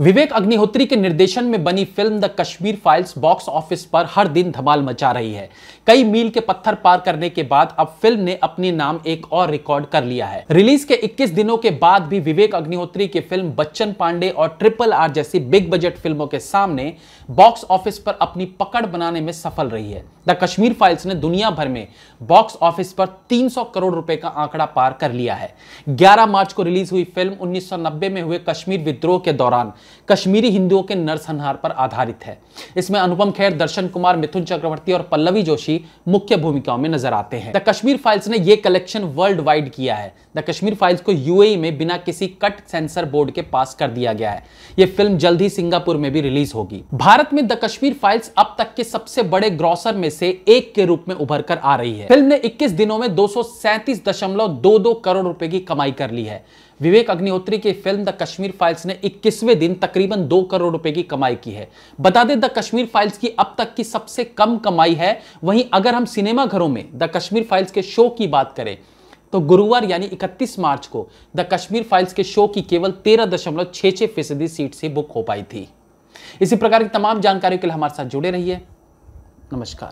विवेक अग्निहोत्री के निर्देशन में बनी film The Kashmir Files box office पर हर दिन धमाल मचा रही है कई मील के पत्थर पार करने के बाद अब फिल्म ने अपने नाम एक और रिकॉर्ड कर लिया है रिलीज के 21 दिनों के बाद भी विवेक अग्निहोत्री की फिल्म बच्चन पांडे और ट्रिपल आर जैसी बिग बजट फिल्मों के सामने बॉक्स ऑफिस पर अपनी पकड़ बनाने में सफल रही है द कश्मीर फाइल्स ने दुनिया भर में बॉक्स ऑफिस पर 300 करोड़ रुपए का आंकड़ा पार कर लिया है 11 मार्च को रिलीज हुई फिल्म 1990 में हुए कश्मीर विद्रोह के दौरान कश्मीरी हिंदुओं के नरसंहार पर आधारित है इसमें अनुपम खेर दर्शन कुमार मिथुन चक्रवर्ती और पल्लवी जोशी मुख्य भूमिकाओं में नजर आते हैं द कश्मीर फाइल्स ने यह कलेक्शन वर्ल्ड वाइड किया है द कश्मीर फाइल्स को यूएई में बिना किसी कट सेंसर बोर्ड के पास कर दिया गया है यह फिल्म जल्द ही सिंगापुर में भी रिलीज होगी भारत में द कश्मीर फाइल्स अब तक के सबसे बड़े ग्रॉसर में से एक के रूप में उभर कर आ रही है फिल्म ने इक्कीस दिनों में दो करोड़ रुपए की कमाई कर ली है विवेक अग्निहोत्री की फिल्म द कश्मीर फाइल्स ने 21वें दिन तकरीबन 2 करोड़ रुपए की कमाई की है बता दें द कश्मीर फाइल्स की अब तक की सबसे कम कमाई है वहीं अगर हम सिनेमा घरों में द कश्मीर फाइल्स के शो की बात करें तो गुरुवार यानी 31 मार्च को द कश्मीर फाइल्स के शो की केवल तेरह दशमलव छः छह फीसदी सीट से बुक हो पाई थी इसी प्रकार की तमाम जानकारियों के लिए हमारे साथ जुड़े रहिए नमस्कार